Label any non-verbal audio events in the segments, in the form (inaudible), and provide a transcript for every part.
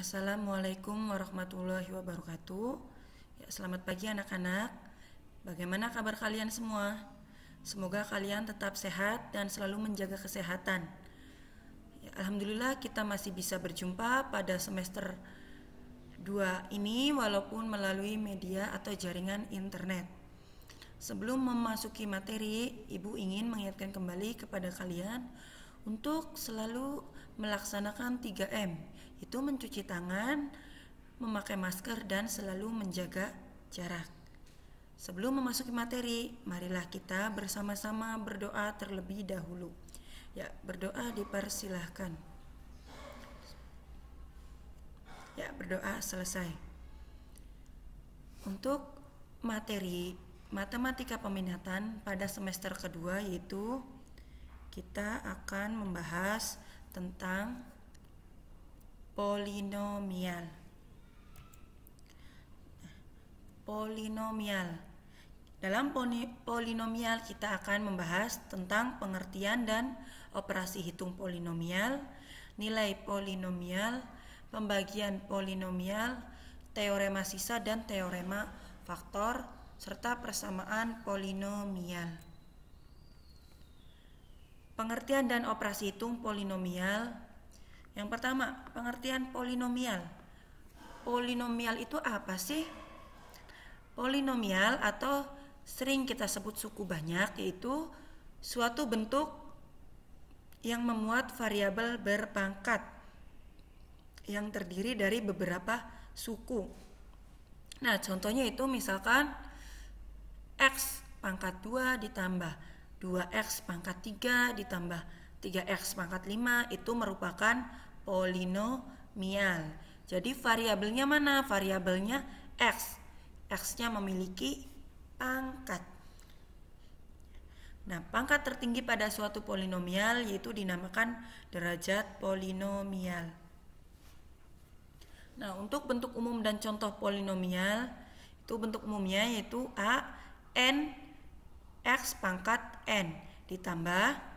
Assalamualaikum warahmatullahi wabarakatuh. Ya, selamat pagi anak-anak. Bagaimana kabar kalian semua? Semoga kalian tetap sehat dan selalu menjaga kesehatan. Ya, Alhamdulillah kita masih bisa berjumpa pada semester 2 ini walaupun melalui media atau jaringan internet. Sebelum memasuki materi, Ibu ingin mengingatkan kembali kepada kalian untuk selalu melaksanakan 3M itu mencuci tangan, memakai masker dan selalu menjaga jarak. Sebelum memasuki materi, marilah kita bersama-sama berdoa terlebih dahulu. Ya, berdoa dipersilahkan. Ya, berdoa selesai. Untuk materi matematika peminatan pada semester kedua yaitu kita akan membahas tentang polinomial polinomial dalam polinomial kita akan membahas tentang pengertian dan operasi hitung polinomial, nilai polinomial, pembagian polinomial, teorema sisa dan teorema faktor, serta persamaan polinomial. Pengertian dan operasi hitung polinomial yang pertama, pengertian polinomial. Polinomial itu apa sih? Polinomial atau sering kita sebut suku banyak yaitu suatu bentuk yang memuat variabel berpangkat yang terdiri dari beberapa suku. Nah, contohnya itu misalkan x pangkat 2 ditambah 2x pangkat 3 ditambah 3x pangkat 5 itu merupakan polinomial. Jadi variabelnya mana? Variabelnya x. X-nya memiliki pangkat. Nah, pangkat tertinggi pada suatu polinomial yaitu dinamakan derajat polinomial. Nah, untuk bentuk umum dan contoh polinomial itu bentuk umumnya yaitu a n x pangkat n ditambah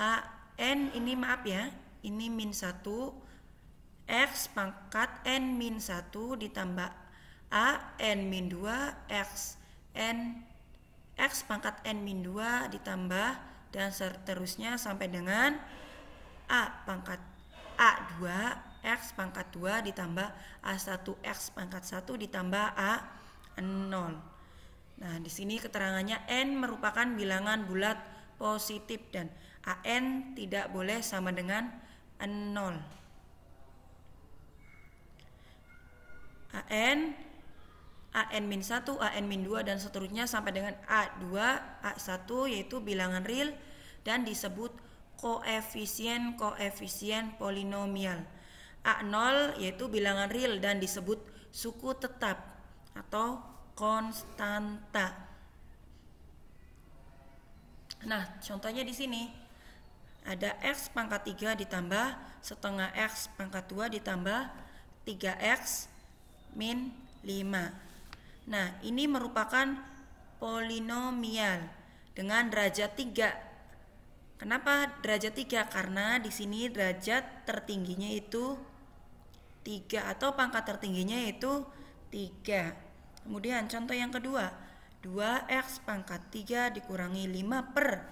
A N ini maaf ya, ini min 1 X pangkat N min 1 ditambah A N min 2 X N X pangkat N min 2 ditambah dan seterusnya sampai dengan A pangkat A2 X pangkat 2 ditambah A1 X pangkat 1 ditambah A 0. Nah, di sini keterangannya N merupakan bilangan bulat positif dan AN tidak boleh sama dengan 0. AN AN min 1, AN min 2 dan seterusnya sampai dengan A2, A1 yaitu bilangan real dan disebut koefisien koefisien polinomial. A0 yaitu bilangan real dan disebut suku tetap atau konstanta. Nah, contohnya di sini ada x pangkat 3 ditambah setengah x pangkat 2 ditambah 3x min 5. Nah, ini merupakan polinomial dengan derajat 3. Kenapa derajat 3? Karena di sini derajat tertingginya itu 3 atau pangkat tertingginya itu 3. Kemudian contoh yang kedua, 2x pangkat 3 dikurangi 5 per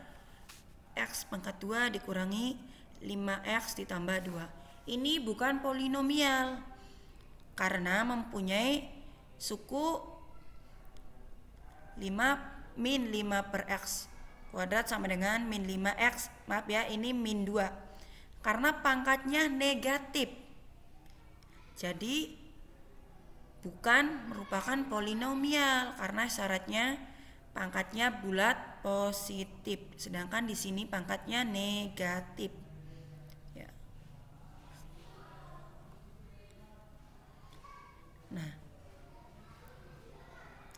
x pangkat 2 dikurangi 5x ditambah 2. Ini bukan polinomial karena mempunyai suku 5 min 5 per x kuadrat sama dengan min 5x maaf ya ini min 2 karena pangkatnya negatif jadi bukan merupakan polinomial karena syaratnya pangkatnya bulat positif sedangkan di sini pangkatnya negatif ya. nah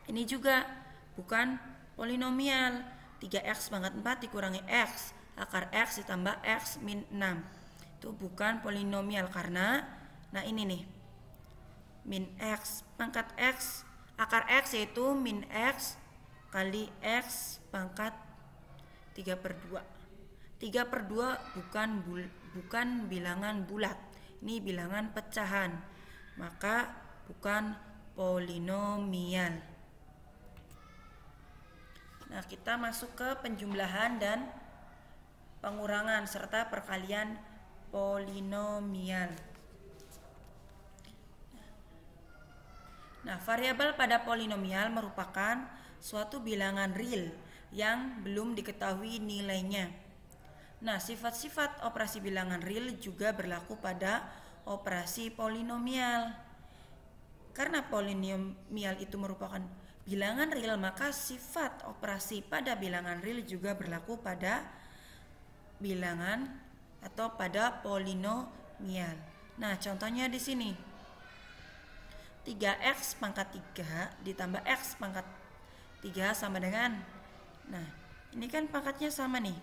ini juga bukan polinomial 3x pangkat 4 dikurangi x akar x ditambah x min 6 itu bukan polinomial karena nah ini nih min x pangkat x akar x yaitu min x kali x pangkat 3 per 2 3 per 2 bukan bul, bukan bilangan bulat ini bilangan pecahan maka bukan polinomial nah kita masuk ke penjumlahan dan pengurangan serta perkalian polinomial Nah, variabel pada polinomial merupakan suatu bilangan real yang belum diketahui nilainya. Nah, sifat-sifat operasi bilangan real juga berlaku pada operasi polinomial. Karena polinomial itu merupakan bilangan real, maka sifat operasi pada bilangan real juga berlaku pada bilangan atau pada polinomial. Nah, contohnya di sini. 3x pangkat 3 ditambah x pangkat 3 sama dengan Nah ini kan pangkatnya sama nih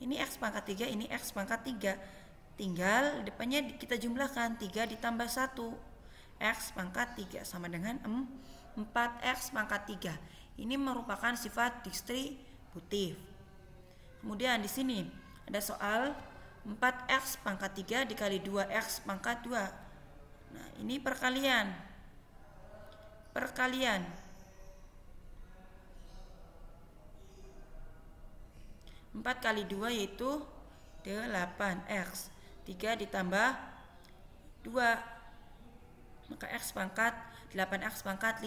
Ini x pangkat 3 ini x pangkat 3 Tinggal depannya kita jumlahkan 3 ditambah 1 X pangkat 3 sama dengan 4x pangkat 3 Ini merupakan sifat distributif Kemudian di sini ada soal 4x pangkat 3 dikali 2x pangkat 2 Nah ini perkalian perkalian. Empat kali dua yaitu delapan x. Tiga ditambah dua maka x pangkat delapan x pangkat 5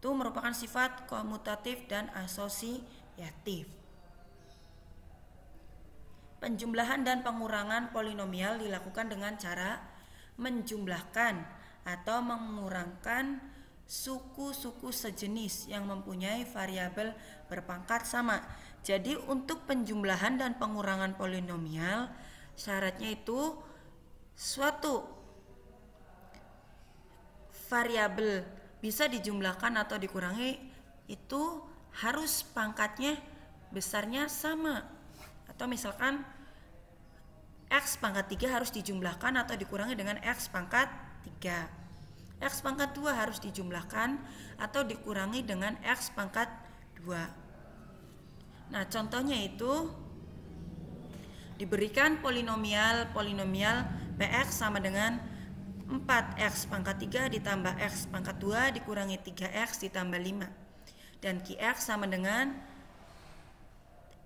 itu merupakan sifat komutatif dan asosiatif penjumlahan dan pengurangan polinomial dilakukan dengan cara menjumlahkan atau mengurangkan suku-suku sejenis yang mempunyai variabel berpangkat sama. Jadi untuk penjumlahan dan pengurangan polinomial syaratnya itu suatu variabel bisa dijumlahkan atau dikurangi itu harus pangkatnya besarnya sama. Atau misalkan x pangkat 3 harus dijumlahkan atau dikurangi dengan x pangkat 3 X pangkat 2 harus dijumlahkan atau dikurangi dengan X pangkat 2. Nah, contohnya itu diberikan polinomial polinomial px sama dengan 4x pangkat 3 ditambah x pangkat 2 dikurangi 3x ditambah 5 dan qx sama dengan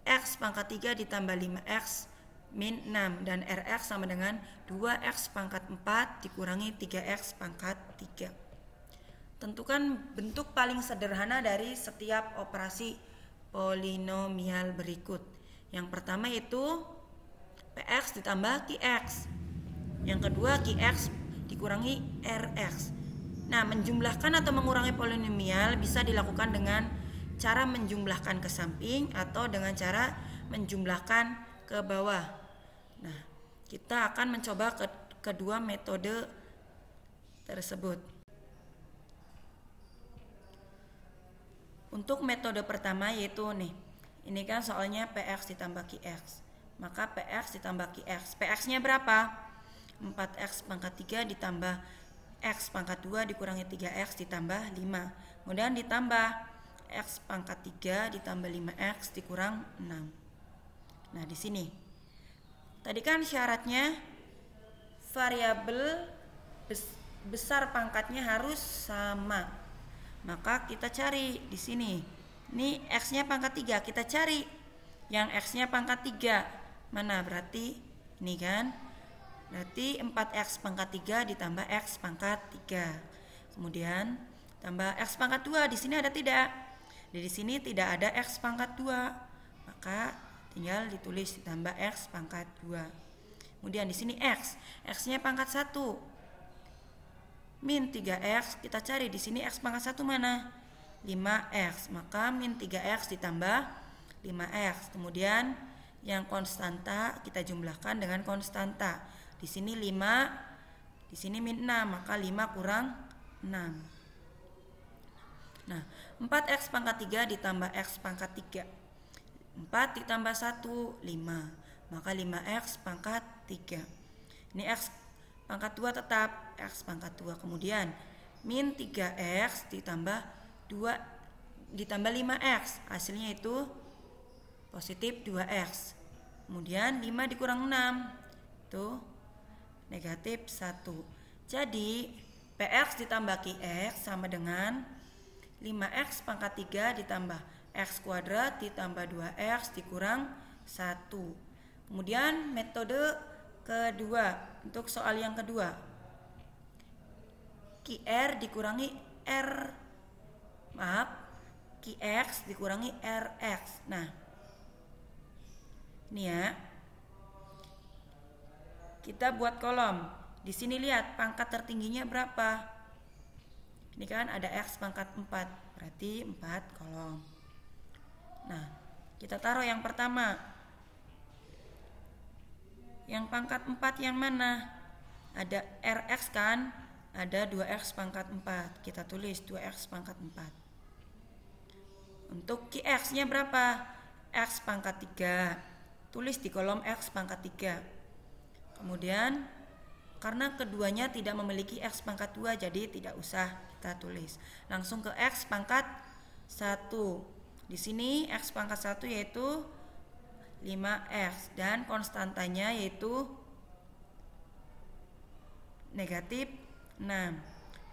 x pangkat 3 ditambah 5x min 6 dan Rx sama dengan 2x pangkat 4 dikurangi 3x pangkat 3. Tentukan bentuk paling sederhana dari setiap operasi polinomial berikut. Yang pertama itu Px ditambah Qx. Yang kedua Qx dikurangi Rx. Nah, menjumlahkan atau mengurangi polinomial bisa dilakukan dengan cara menjumlahkan ke samping atau dengan cara menjumlahkan ke bawah. Nah, kita akan mencoba ke kedua metode tersebut. Untuk metode pertama yaitu nih, ini kan soalnya PX ditambah QX. Maka PX ditambah QX. PX-nya berapa? 4X pangkat 3 ditambah X pangkat 2 dikurangi 3X ditambah 5. Kemudian ditambah X pangkat 3 ditambah 5X dikurang 6. Nah, di sini Tadi kan syaratnya variabel besar pangkatnya harus sama. Maka kita cari di sini. Ini x-nya pangkat 3, kita cari yang x-nya pangkat 3. Mana berarti ini kan? Berarti 4x pangkat 3 ditambah x pangkat 3. Kemudian tambah x pangkat 2, di sini ada tidak? Di sini tidak ada x pangkat 2. Maka tinggal ditulis ditambah x pangkat 2 kemudian di sini x x nya pangkat 1 min 3x kita cari di sini x pangkat 1 mana 5x maka min 3x ditambah 5x kemudian yang konstanta kita jumlahkan dengan konstanta di sini 5 di sini min 6 maka 5 kurang 6 Nah, 4x pangkat 3 ditambah x pangkat 3 4 ditambah 1, 5. Maka 5X pangkat 3. Ini X pangkat 2 tetap X pangkat 2. Kemudian min 3X ditambah 2 ditambah 5X. Hasilnya itu positif 2X. Kemudian 5 dikurang 6. Itu negatif 1. Jadi PX ditambah QX sama dengan 5X pangkat 3 ditambah X kuadrat ditambah 2X dikurang 1. Kemudian metode kedua untuk soal yang kedua. QR dikurangi R maaf QX dikurangi RX. Nah, ini ya. Kita buat kolom. Di sini lihat pangkat tertingginya berapa. Ini kan ada X pangkat 4, berarti 4 kolom. Nah, kita taruh yang pertama. Yang pangkat 4 yang mana? Ada Rx kan? Ada 2x pangkat 4. Kita tulis 2x pangkat 4. Untuk Qx-nya berapa? X pangkat 3. Tulis di kolom X pangkat 3. Kemudian karena keduanya tidak memiliki X pangkat 2 jadi tidak usah kita tulis. Langsung ke X pangkat 1 di sini x pangkat 1 yaitu 5x dan konstantanya yaitu negatif 6.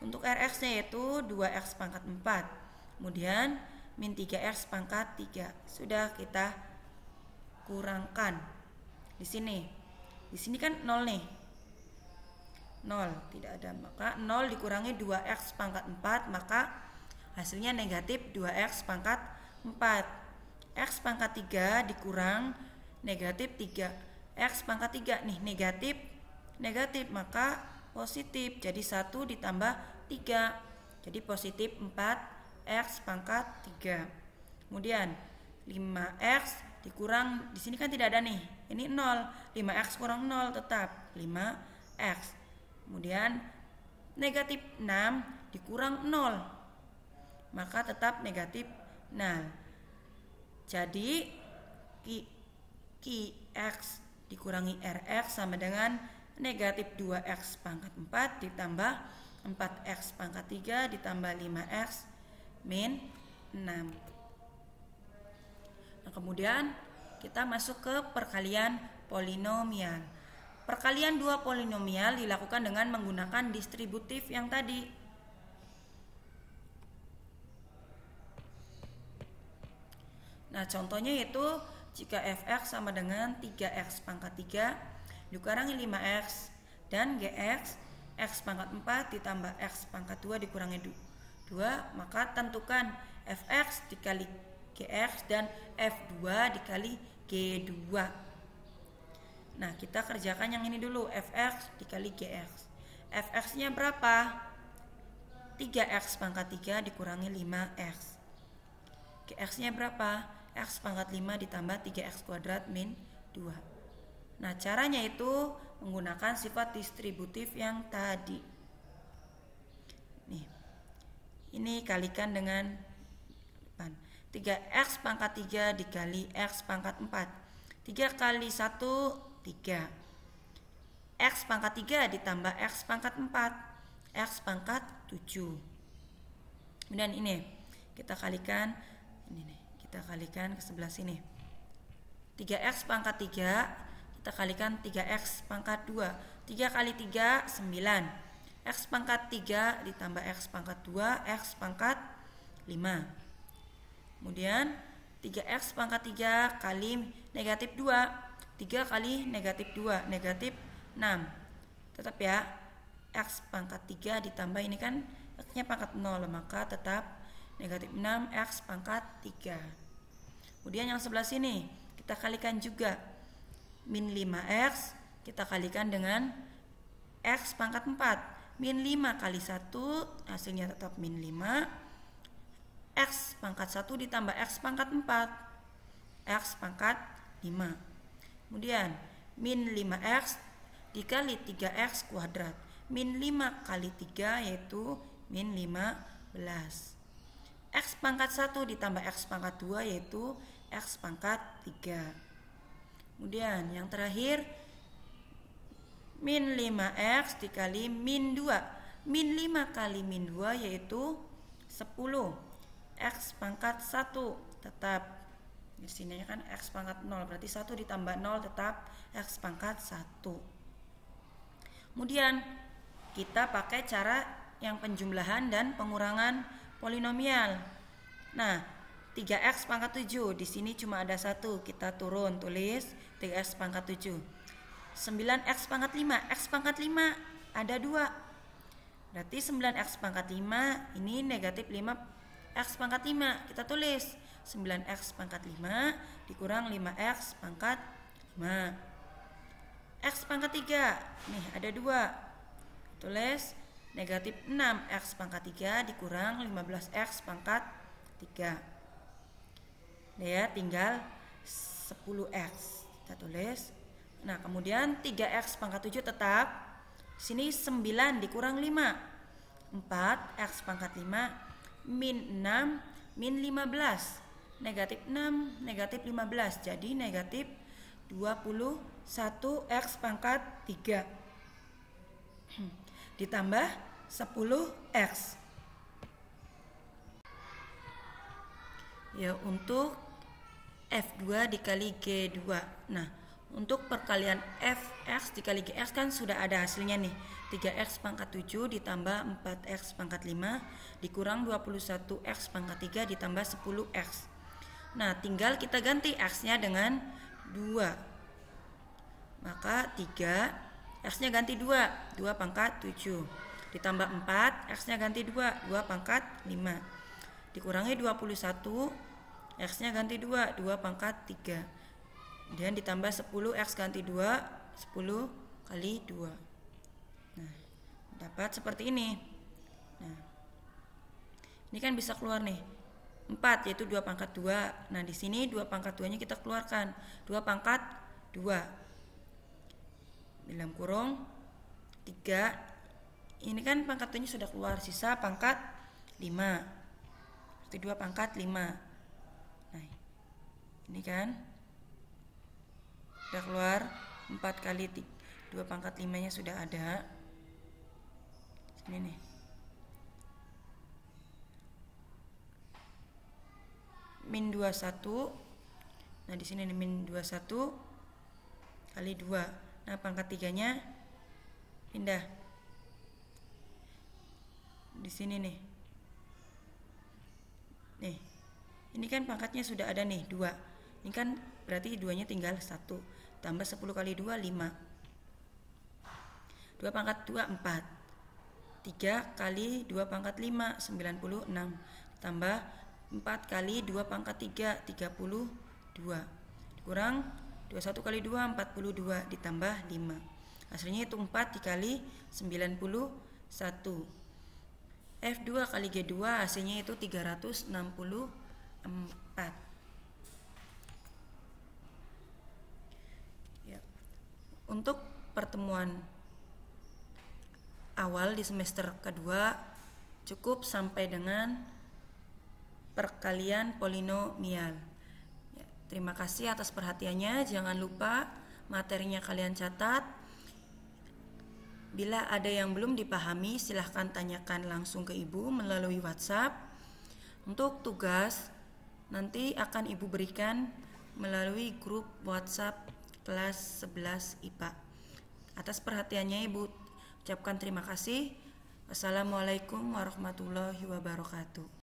Untuk Rx-nya yaitu 2x pangkat 4. Kemudian min 3x pangkat 3. Sudah kita kurangkan di sini. Di sini kan 0 nih. 0 tidak ada maka 0 dikurangi 2x pangkat 4 maka hasilnya negatif 2x pangkat 4. X pangkat 3 dikurang negatif 3. X pangkat 3 nih negatif negatif maka positif jadi 1 ditambah 3 jadi positif 4 X pangkat 3 kemudian 5X dikurang di sini kan tidak ada nih ini 0 5X kurang 0 tetap 5X kemudian negatif 6 dikurang 0 maka tetap negatif Nah, jadi ki x dikurangi rx sama dengan negatif 2X pangkat 4 ditambah 4X pangkat 3 ditambah 5X min 6. Nah, kemudian kita masuk ke perkalian polinomial. Perkalian dua polinomial dilakukan dengan menggunakan distributif yang tadi Nah, contohnya yaitu jika fx sama dengan 3x pangkat 3 dikurangi 5x dan gx x pangkat 4 ditambah x pangkat 2 dikurangi 2 maka tentukan fx dikali gx dan f2 dikali g2 nah kita kerjakan yang ini dulu fx dikali gx fx nya berapa 3x pangkat 3 dikurangi 5x gx nya berapa X pangkat 5 ditambah 3X kuadrat min 2. Nah, caranya itu menggunakan sifat distributif yang tadi. Nih. Ini kalikan dengan 3x pangkat 3 dikali x pangkat 4. 3 kali 1, 3. x pangkat 3 ditambah x pangkat 4. x pangkat 7. Kemudian ini, kita kalikan ini nih kita kalikan ke sebelah sini 3x pangkat 3 kita kalikan 3x pangkat 2 3 kali 3 9 x pangkat 3 ditambah x pangkat 2 x pangkat 5 kemudian 3x pangkat 3 kali negatif 2 3 kali negatif 2 negatif 6 tetap ya x pangkat 3 ditambah ini kan x nya pangkat 0 maka tetap negatif 6x pangkat 3 kemudian yang sebelah sini kita kalikan juga min 5x kita kalikan dengan x pangkat 4 min 5 kali 1 hasilnya tetap min 5 x pangkat 1 ditambah x pangkat 4 x pangkat 5 kemudian min 5x dikali 3x kuadrat min 5 kali 3 yaitu min 15 X pangkat 1 ditambah X pangkat 2 yaitu X pangkat 3. Kemudian yang terakhir min 5X dikali min 2. Min 5 kali min 2 yaitu 10. X pangkat 1 tetap di sini kan X pangkat 0 berarti 1 ditambah 0 tetap X pangkat 1 kemudian kita pakai cara yang penjumlahan dan pengurangan polinomial. Nah, 3x pangkat 7, di sini cuma ada satu, kita turun tulis 3x pangkat 7. 9x pangkat 5, x pangkat 5 ada dua. Berarti 9x pangkat 5 ini negatif 5 x pangkat 5, kita tulis 9x pangkat 5 dikurang 5x pangkat 5. X pangkat 3, nih ada dua. Tulis negatif 6x pangkat 3 dikurang 15x pangkat 3 ya tinggal 10x kita tulis nah kemudian 3x pangkat 7 tetap sini 9 dikurang 5 4x pangkat 5 min 6 min 15 negatif 6 negatif 15 jadi negatif 21x pangkat 3 (clears throat) ditambah 10x. Ya, untuk F2 dikali G2. Nah, untuk perkalian fx dikali gx kan sudah ada hasilnya nih 3x pangkat 7 ditambah 4x pangkat 5 dikurang 21x pangkat 3 ditambah 10x nah tinggal kita ganti x nya dengan 2 maka 3 X-nya ganti 2, 2 pangkat 7. Ditambah 4, X-nya ganti 2, 2 pangkat 5. Dikurangi 21, X-nya ganti 2, 2 pangkat 3. Dan ditambah 10, X ganti 2, 10 kali 2. Nah, dapat seperti ini. Nah, ini kan bisa keluar nih. 4 yaitu 2 pangkat 2. Nah, di sini 2 pangkat 2-nya kita keluarkan. 2 pangkat 2 dalam kurung 3 ini kan pangkat 7 sudah keluar sisa pangkat 5 berarti 2 pangkat 5 nah ini kan sudah keluar 4 kali 2 pangkat 5 nya sudah ada sini nih min 21 nah di sini nih min 21 kali 2 Nah, pangkat tiganya pindah di sini nih. Nih, ini kan pangkatnya sudah ada nih dua. Ini kan berarti duanya tinggal satu. Tambah 10 kali dua lima. Dua pangkat dua empat. Tiga kali dua pangkat lima sembilan puluh enam. Tambah empat kali dua pangkat tiga tiga puluh dua. Kurang 21 kali 2 42 ditambah 5 hasilnya itu 4 dikali 91 F2 kali G2 hasilnya itu 364 ya. untuk pertemuan awal di semester kedua cukup sampai dengan perkalian polinomial Terima kasih atas perhatiannya. Jangan lupa materinya kalian catat. Bila ada yang belum dipahami, silahkan tanyakan langsung ke ibu melalui WhatsApp. Untuk tugas, nanti akan ibu berikan melalui grup WhatsApp kelas 11 IPA. Atas perhatiannya ibu ucapkan terima kasih. Wassalamualaikum warahmatullahi wabarakatuh.